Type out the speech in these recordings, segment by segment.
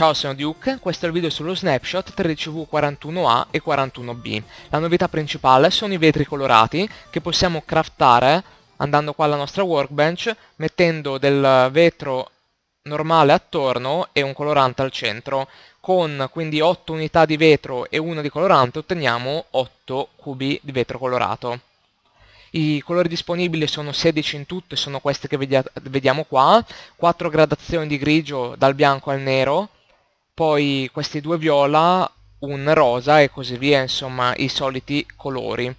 Ciao sono Duke, questo è il video sullo snapshot 13V41A e 41B. La novità principale sono i vetri colorati che possiamo craftare andando qua alla nostra workbench mettendo del vetro normale attorno e un colorante al centro. Con quindi 8 unità di vetro e 1 di colorante otteniamo 8 cubi di vetro colorato. I colori disponibili sono 16 in tutto e sono questi che vediamo qua, 4 gradazioni di grigio dal bianco al nero, poi questi due viola, un rosa e così via, insomma i soliti colori.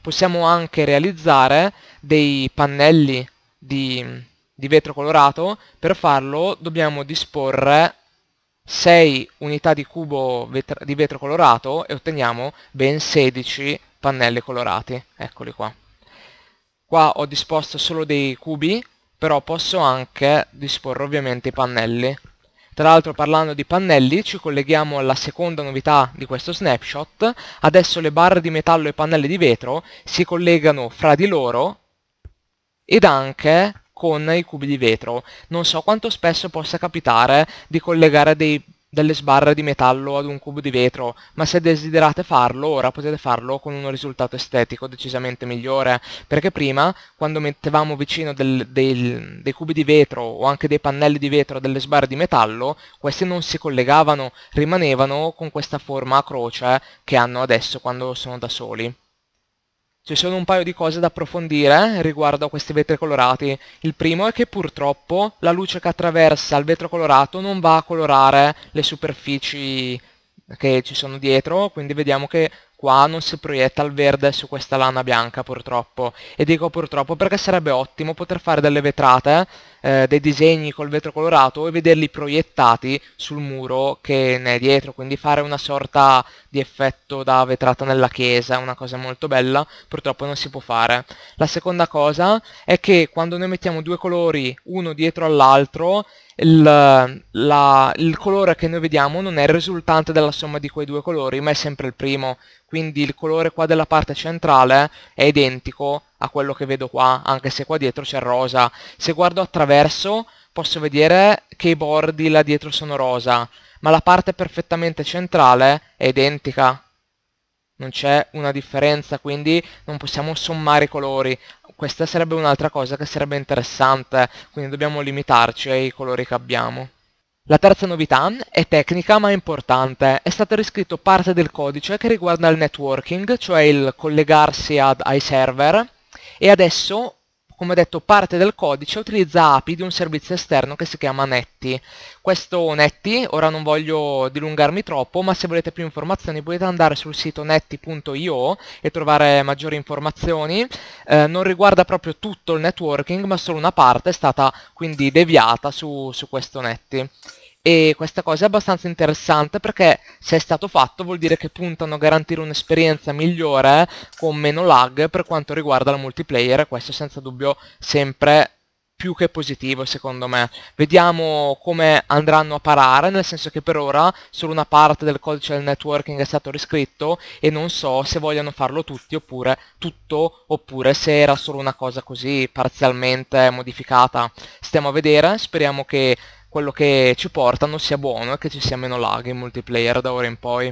Possiamo anche realizzare dei pannelli di, di vetro colorato, per farlo dobbiamo disporre 6 unità di cubo vetro, di vetro colorato e otteniamo ben 16 pannelli colorati, eccoli qua. Qua ho disposto solo dei cubi, però posso anche disporre ovviamente i pannelli. Tra l'altro parlando di pannelli ci colleghiamo alla seconda novità di questo snapshot, adesso le barre di metallo e i pannelli di vetro si collegano fra di loro ed anche con i cubi di vetro. Non so quanto spesso possa capitare di collegare dei delle sbarre di metallo ad un cubo di vetro, ma se desiderate farlo ora potete farlo con un risultato estetico decisamente migliore, perché prima quando mettevamo vicino del, del, dei cubi di vetro o anche dei pannelli di vetro delle sbarre di metallo, queste non si collegavano, rimanevano con questa forma a croce che hanno adesso quando sono da soli. Ci sono un paio di cose da approfondire eh, riguardo a questi vetri colorati. Il primo è che purtroppo la luce che attraversa il vetro colorato non va a colorare le superfici che ci sono dietro, quindi vediamo che qua non si proietta il verde su questa lana bianca purtroppo. E dico purtroppo perché sarebbe ottimo poter fare delle vetrate eh, dei disegni col vetro colorato e vederli proiettati sul muro che ne è dietro, quindi fare una sorta di effetto da vetrata nella chiesa, una cosa molto bella, purtroppo non si può fare. La seconda cosa è che quando noi mettiamo due colori uno dietro all'altro, il, la, il, colore che noi vediamo non è il risultante della somma di quei due colori, ma è sempre il primo, quindi il colore qua della parte centrale è identico a quello che vedo qua, anche se qua dietro c'è rosa. Se guardo attraverso posso vedere che i bordi là dietro sono rosa, ma la parte perfettamente centrale è identica. Non c'è una differenza, quindi non possiamo sommare i colori. Questa sarebbe un'altra cosa che sarebbe interessante, quindi dobbiamo limitarci ai colori che abbiamo. La terza novità è tecnica ma importante, è stato riscritto parte del codice che riguarda il networking, cioè il collegarsi ad, ai server, e adesso come detto parte del codice utilizza API di un servizio esterno che si chiama Netty. Questo Netty, ora non voglio dilungarmi troppo, ma se volete più informazioni potete andare sul sito netty.io e trovare maggiori informazioni. Eh, non riguarda proprio tutto il networking, ma solo una parte è stata quindi deviata su, su questo Netty e questa cosa è abbastanza interessante perché se è stato fatto vuol dire che puntano a garantire un'esperienza migliore con meno lag per quanto riguarda la multiplayer e questo è senza dubbio sempre più che positivo secondo me. Vediamo come andranno a parare, nel senso che per ora solo una parte del codice del networking è stato riscritto e non so se vogliono farlo tutti oppure tutto oppure se era solo una cosa così parzialmente modificata. Stiamo a vedere, speriamo che quello che ci portano sia buono e che ci sia meno lag in multiplayer da ora in poi.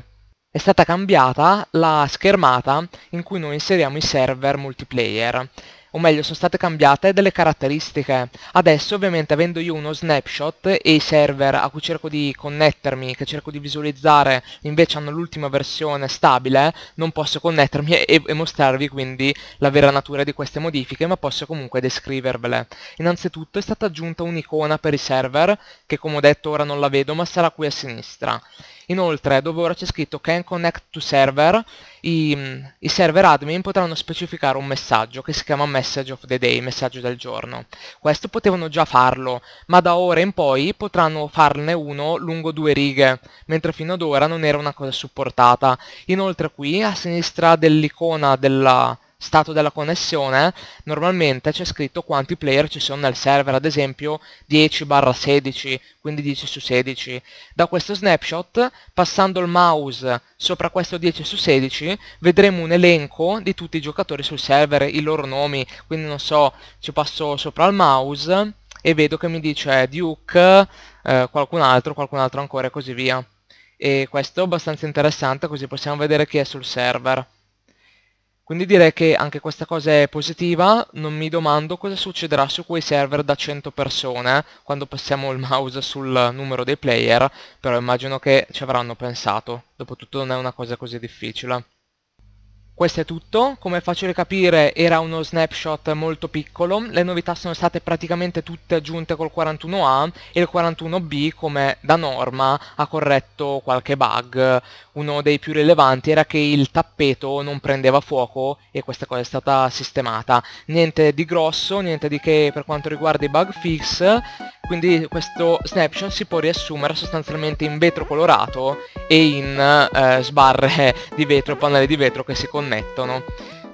È stata cambiata la schermata in cui noi inseriamo i server multiplayer o meglio sono state cambiate delle caratteristiche. Adesso ovviamente avendo io uno snapshot e i server a cui cerco di connettermi, che cerco di visualizzare, invece hanno l'ultima versione stabile, non posso connettermi e, e, mostrarvi quindi la vera natura di queste modifiche, ma posso comunque descrivervele. Innanzitutto è stata aggiunta un'icona per i server, che come ho detto ora non la vedo, ma sarà qui a sinistra. Inoltre, dove ora c'è scritto Can Connect to Server, i, i, server admin potranno specificare un messaggio che si chiama Message of the Day, messaggio del giorno. Questo potevano già farlo, ma da ora in poi potranno farne uno lungo due righe, mentre fino ad ora non era una cosa supportata. Inoltre qui, a sinistra dell'icona della stato della connessione, normalmente c'è scritto quanti player ci sono nel server, ad esempio 10 barra 16, quindi 10 su 16. Da questo snapshot, passando il mouse sopra questo 10 su 16, vedremo un elenco di tutti i giocatori sul server, i loro nomi, quindi non so, ci passo sopra il mouse e vedo che mi dice Duke, eh, qualcun altro, qualcun altro ancora e così via. E questo è abbastanza interessante così possiamo vedere chi è sul server. Quindi direi che anche questa cosa è positiva, non mi domando cosa succederà su quei server da 100 persone quando passiamo il mouse sul numero dei player, però immagino che ci avranno pensato, dopotutto non è una cosa così difficile. Questo è tutto, come è facile capire era uno snapshot molto piccolo, le novità sono state praticamente tutte aggiunte col 41A e il 41B come da norma ha corretto qualche bug, uno dei più rilevanti era che il tappeto non prendeva fuoco e questa cosa è stata sistemata, niente di grosso, niente di che per quanto riguarda i bug fix, quindi questo snapshot si può riassumere sostanzialmente in vetro colorato e in eh, sbarre di vetro, pannelli di vetro che si connettono.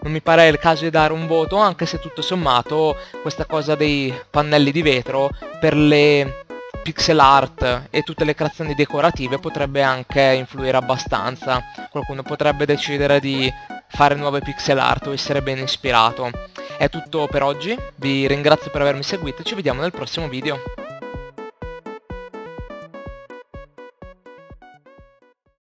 Non mi pare il caso di dare un voto, anche se tutto sommato questa cosa dei pannelli di vetro per le pixel art e tutte le creazioni decorative potrebbe anche influire abbastanza. Qualcuno potrebbe decidere di fare nuove pixel art o essere ben ispirato. È tutto per oggi, vi ringrazio per avermi seguito e ci vediamo nel prossimo video.